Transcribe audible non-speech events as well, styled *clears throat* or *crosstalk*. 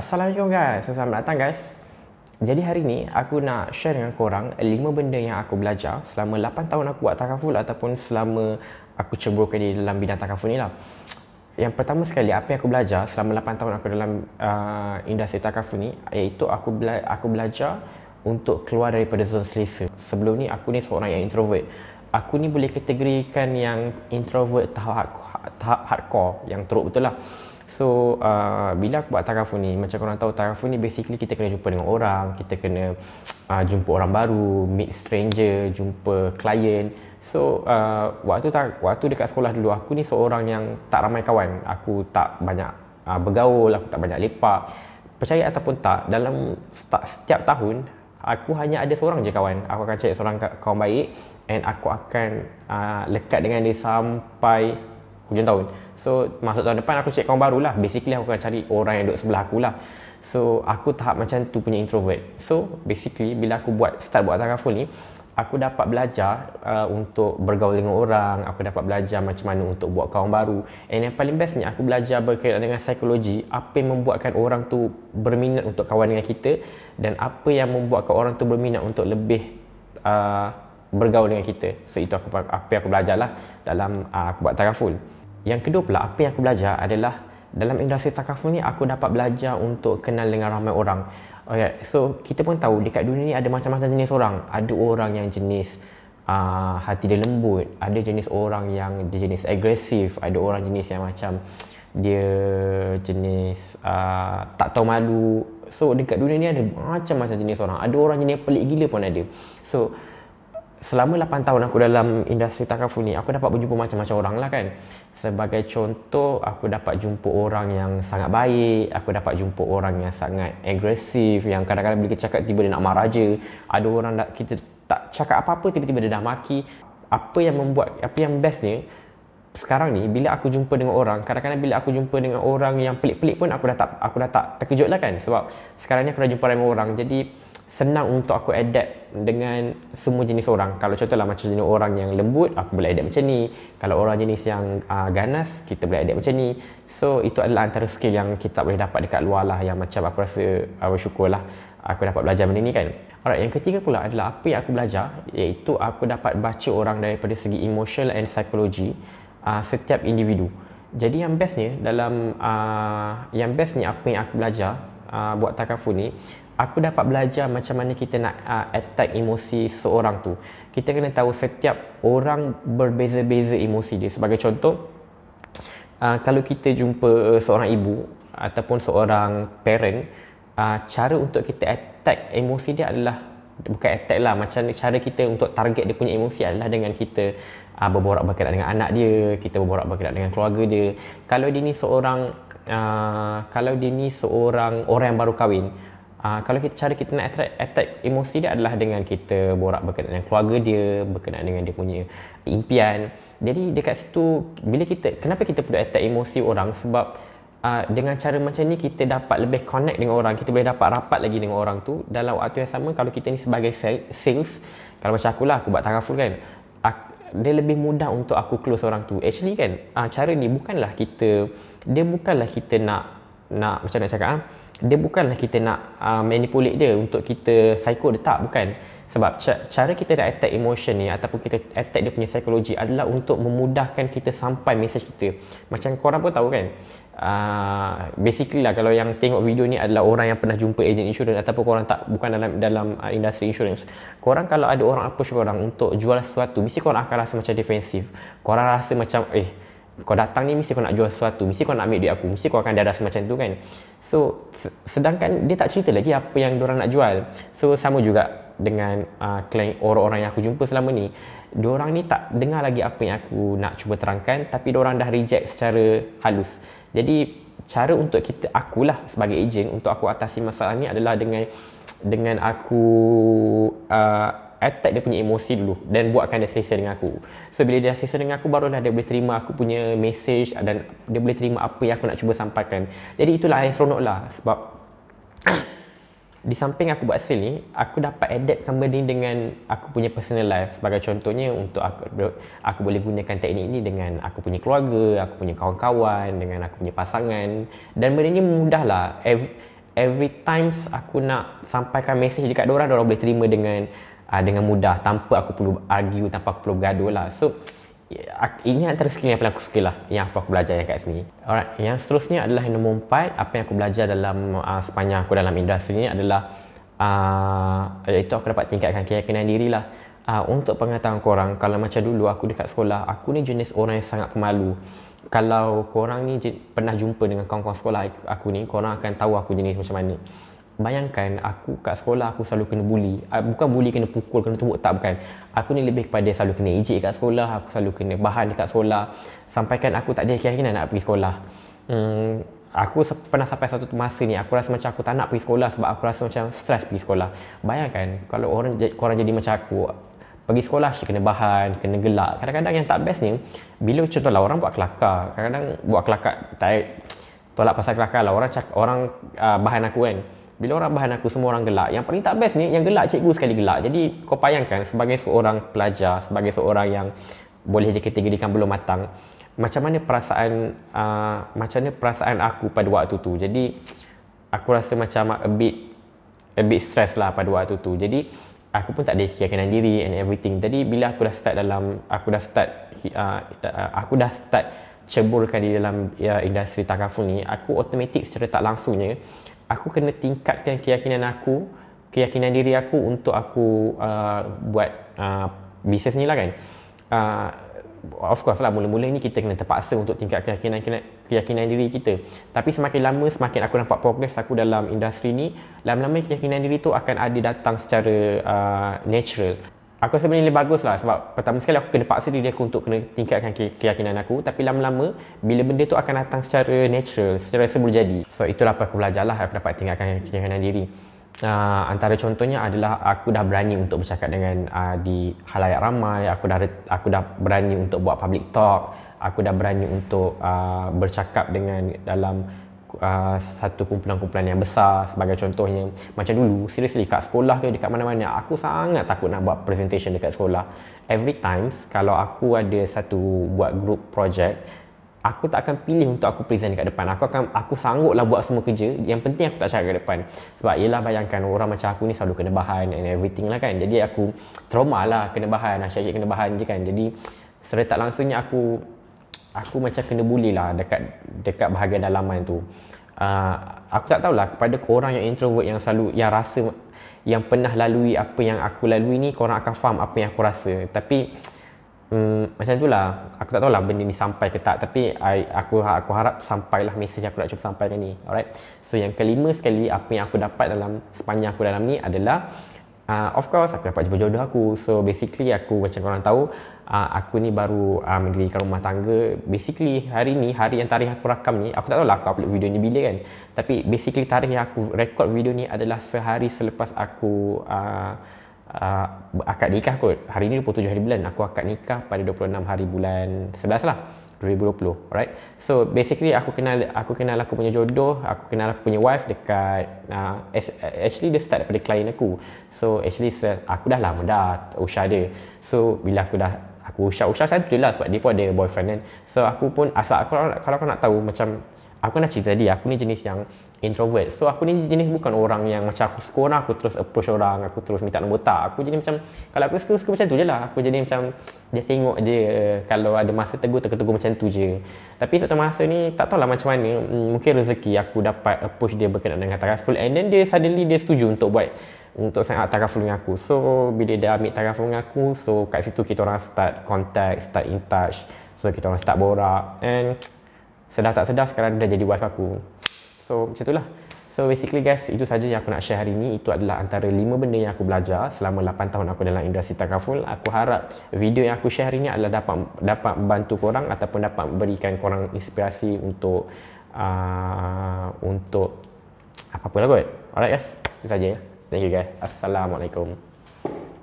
Assalamualaikum guys. Selamat datang guys. Jadi hari ni aku nak share dengan korang 5 benda yang aku belajar selama 8 tahun aku buat takaful ataupun selama aku cemburukan di dalam bidang takaful ni lah. Yang pertama sekali apa yang aku belajar selama 8 tahun aku dalam uh, industri takaful ni iaitu aku bela- aku belajar untuk keluar daripada zon selesa. Sebelum ni aku ni seorang yang introvert. Aku ni boleh kategorikan yang introvert tahap, tahap hardcore yang teruk betul lah. So uh, bila aku buat taraf ni macam korang tahu taraf ni basically kita kena jumpa dengan orang, kita kena *tsk* uh, jumpa orang baru, meet stranger, jumpa client. So uh, waktu tar- waktu dekat sekolah dulu aku ni seorang yang tak ramai kawan. Aku tak banyak uh, bergaul, aku tak banyak lepak. Percaya ataupun tak, dalam setiap tahun aku hanya ada seorang je kawan. Aku akan cari seorang kawan baik and aku akan uh, lekat dengan dia sampai hujung tahun. So masuk tahun depan aku cek kawan baru lah. Basically aku akan cari orang yang duduk sebelah aku lah. So aku tahap macam tu punya introvert. So basically bila aku buat start buat full ni, aku dapat belajar uh, untuk bergaul dengan orang, aku dapat belajar macam mana untuk buat kawan baru. And yang paling best ni aku belajar berkaitan dengan psikologi, apa yang membuatkan orang tu berminat untuk kawan dengan kita dan apa yang membuatkan orang tu berminat untuk lebih uh, bergaul dengan kita. So itu aku apa yang aku belajarlah dalam uh, aku buat Takaful. full. Yang kedua pula, apa yang aku belajar adalah dalam industri takaful ni aku dapat belajar untuk kenal dengan ramai orang. Alright, so kita pun tahu dekat dunia ni ada macam-macam jenis orang. Ada orang yang jenis Uh, hati dia lembut ada jenis orang yang dia jenis agresif ada orang jenis yang macam dia jenis uh, tak tahu malu so dekat dunia ni ada macam-macam jenis orang ada orang jenis pelik gila pun ada so selama 8 tahun aku dalam industri takaful ni aku dapat berjumpa macam-macam orang lah kan sebagai contoh aku dapat jumpa orang yang sangat baik aku dapat jumpa orang yang sangat agresif yang kadang-kadang bila kita cakap tiba dia nak marah je ada orang nak kita tak cakap apa-apa tiba-tiba dia dah maki apa yang membuat apa yang best ni? sekarang ni bila aku jumpa dengan orang kadang-kadang bila aku jumpa dengan orang yang pelik-pelik pun aku dah tak aku dah tak terkejut lah kan sebab sekarang ni aku dah jumpa ramai orang jadi senang untuk aku adapt dengan semua jenis orang. Kalau contohlah macam jenis orang yang lembut, aku boleh adapt macam ni. Kalau orang jenis yang uh, ganas, kita boleh adapt macam ni. So, itu adalah antara skill yang kita boleh dapat dekat luar lah yang macam aku rasa aku uh, syukur lah aku dapat belajar benda ni kan. Alright, yang ketiga pula adalah apa yang aku belajar iaitu aku dapat baca orang daripada segi emotional and psychology uh, setiap individu. Jadi yang best ni dalam uh, yang ni apa yang aku belajar uh, buat takaful ni aku dapat belajar macam mana kita nak uh, attack emosi seorang tu. Kita kena tahu setiap orang berbeza-beza emosi dia. Sebagai contoh, uh, kalau kita jumpa uh, seorang ibu ataupun seorang parent, uh, cara untuk kita attack emosi dia adalah bukan attack lah macam cara kita untuk target dia punya emosi adalah dengan kita uh, berborak berkenaan dengan anak dia, kita berborak berkenaan dengan keluarga dia. Kalau dia ni seorang uh, kalau dia ni seorang orang yang baru kahwin, Uh, kalau kita cara kita nak attract, attack emosi dia adalah dengan kita borak berkenaan dengan keluarga dia, berkenaan dengan dia punya impian. Jadi dekat situ bila kita kenapa kita perlu attack emosi orang sebab uh, dengan cara macam ni kita dapat lebih connect dengan orang, kita boleh dapat rapat lagi dengan orang tu dalam waktu yang sama kalau kita ni sebagai sales, kalau macam aku lah aku buat taraful kan. Aku, dia lebih mudah untuk aku close orang tu. Actually kan, uh, cara ni bukanlah kita dia bukanlah kita nak nak macam nak cakap ah dia bukanlah kita nak uh, manipulate dia untuk kita psycho dia tak bukan sebab cara kita nak attack emotion ni ataupun kita attack dia punya psikologi adalah untuk memudahkan kita sampai mesej kita macam korang pun tahu kan uh, basically lah kalau yang tengok video ni adalah orang yang pernah jumpa agent insurans, ataupun korang tak bukan dalam dalam uh, industri insurans. korang kalau ada orang approach orang untuk jual sesuatu mesti korang akan rasa macam defensif korang rasa macam eh kau datang ni mesti kau nak jual sesuatu mesti kau nak ambil duit aku mesti kau akan dadas macam tu kan so sedangkan dia tak cerita lagi apa yang orang nak jual so sama juga dengan uh, klien orang-orang yang aku jumpa selama ni orang ni tak dengar lagi apa yang aku nak cuba terangkan tapi orang dah reject secara halus jadi cara untuk kita akulah sebagai ejen untuk aku atasi masalah ni adalah dengan dengan aku uh, attack dia punya emosi dulu dan buatkan dia selesa dengan aku. So bila dia selesa dengan aku barulah dia boleh terima aku punya message dan dia boleh terima apa yang aku nak cuba sampaikan. Jadi itulah yang seronok lah sebab *clears throat* di samping aku buat sale ni, aku dapat adaptkan benda ni dengan aku punya personal life. Sebagai contohnya untuk aku aku boleh gunakan teknik ni dengan aku punya keluarga, aku punya kawan-kawan, dengan aku punya pasangan dan benda ni lah. Every, every times aku nak sampaikan message dekat orang, orang boleh terima dengan uh, dengan mudah tanpa aku perlu argue, tanpa aku perlu bergaduh lah. So, ini antara skill yang paling aku suka lah yang apa aku belajar yang kat sini. Alright, yang seterusnya adalah yang nombor empat. Apa yang aku belajar dalam uh, sepanjang aku dalam industri ni adalah uh, iaitu aku dapat tingkatkan keyakinan diri lah. Uh, untuk pengetahuan korang, kalau macam dulu aku dekat sekolah, aku ni jenis orang yang sangat pemalu. Kalau korang ni pernah jumpa dengan kawan-kawan sekolah aku ni, korang akan tahu aku jenis macam mana bayangkan aku kat sekolah aku selalu kena bully ah, bukan bully kena pukul kena tumbuk tak bukan aku ni lebih kepada selalu kena ejek kat sekolah aku selalu kena bahan dekat sekolah sampaikan aku tak ada keyakinan nak pergi sekolah hmm, aku pernah sampai satu masa ni aku rasa macam aku tak nak pergi sekolah sebab aku rasa macam stres pergi sekolah bayangkan kalau orang korang jadi macam aku pergi sekolah asyik kena bahan, kena gelak. Kadang-kadang yang tak best ni, bila contohlah orang buat kelakar, kadang-kadang buat kelakar, tak tolak pasal kelakar lah, orang, cak, orang uh, bahan aku kan. Bila orang bahan aku, semua orang gelak. Yang paling tak best ni, yang gelak cikgu sekali gelak. Jadi kau bayangkan sebagai seorang pelajar, sebagai seorang yang boleh jadi ketinggalan belum matang, macam mana perasaan uh, macam mana perasaan aku pada waktu tu. Jadi aku rasa macam a bit a bit stress lah pada waktu tu. Jadi aku pun tak ada keyakinan diri and everything. Jadi bila aku dah start dalam aku dah start uh, aku dah start ceburkan di dalam ya, industri takaful ni, aku automatik secara tak langsungnya aku kena tingkatkan keyakinan aku keyakinan diri aku untuk aku uh, buat uh, bisnes ni lah kan uh, of course lah mula-mula ni kita kena terpaksa untuk tingkat keyakinan keyakinan diri kita tapi semakin lama semakin aku nampak progress aku dalam industri ni lama-lama keyakinan diri tu akan ada datang secara uh, natural Aku rasa benda ni bagus lah sebab pertama sekali aku kena paksa diri aku untuk kena tingkatkan keyakinan aku tapi lama-lama bila benda tu akan datang secara natural, secara semula jadi. So itulah apa aku belajar lah, aku dapat tingkatkan keyakinan diri. Uh, antara contohnya adalah aku dah berani untuk bercakap dengan uh, di halayak ramai, aku dah aku dah berani untuk buat public talk, aku dah berani untuk uh, bercakap dengan dalam uh, satu kumpulan-kumpulan yang besar sebagai contohnya macam dulu seriously kat sekolah ke dekat mana-mana aku sangat takut nak buat presentation dekat sekolah every times kalau aku ada satu buat group project aku tak akan pilih untuk aku present dekat depan aku akan aku sanggup lah buat semua kerja yang penting aku tak cakap dekat depan sebab ialah bayangkan orang macam aku ni selalu kena bahan and everything lah kan jadi aku trauma lah kena bahan asyik-asyik kena bahan je kan jadi secara tak langsungnya aku aku macam kena bully lah dekat dekat bahagian dalaman tu uh, aku tak tahulah kepada korang yang introvert yang selalu yang rasa yang pernah lalui apa yang aku lalui ni korang akan faham apa yang aku rasa tapi um, macam lah, aku tak tahulah benda ni sampai ke tak tapi I, aku aku harap sampailah mesej aku nak cuba sampaikan ni alright so yang kelima sekali apa yang aku dapat dalam sepanjang aku dalam ni adalah uh, of course aku dapat jumpa jodoh aku so basically aku macam korang tahu uh, aku ni baru uh, mendirikan rumah tangga basically hari ni hari yang tarikh aku rakam ni aku tak tahu lah aku upload video ni bila kan tapi basically tarikh yang aku record video ni adalah sehari selepas aku uh, uh, akad nikah kot hari ni 27 hari bulan aku akad nikah pada 26 hari bulan 11 lah 2020 right so basically aku kenal aku kenal aku punya jodoh aku kenal aku punya wife dekat uh, actually dia start daripada klien aku so actually aku dah lama dah usha dia so bila aku dah aku usah usah saya je lah sebab dia pun ada boyfriend kan so aku pun asal aku kalau, kalau kau nak tahu macam aku nak cerita dia aku ni jenis yang introvert. So aku ni jenis bukan orang yang macam aku suka orang aku terus approach orang, aku terus minta nombor tak. Aku jenis macam kalau aku suka suka macam tu je lah. Aku jenis macam dia tengok je eh, kalau ada masa tegur tegur, tegur macam tu je. Tapi satu masa ni tak tahu lah macam mana mm, mungkin rezeki aku dapat approach dia berkenaan dengan Taraful and then dia suddenly dia setuju untuk buat untuk sign up Taraful dengan aku. So bila dia ambil Taraful dengan aku, so kat situ kita orang start contact, start in touch. So kita orang start borak and *tsk* sedar tak sedar sekarang dia jadi wife aku. So macam itulah. So basically guys, itu saja yang aku nak share hari ini. Itu adalah antara 5 benda yang aku belajar selama 8 tahun aku dalam industri takaful. Aku harap video yang aku share hari ini adalah dapat dapat bantu korang ataupun dapat berikan korang inspirasi untuk uh, untuk apa-apa lah kot. Alright guys, itu saja ya. Thank you guys. Assalamualaikum.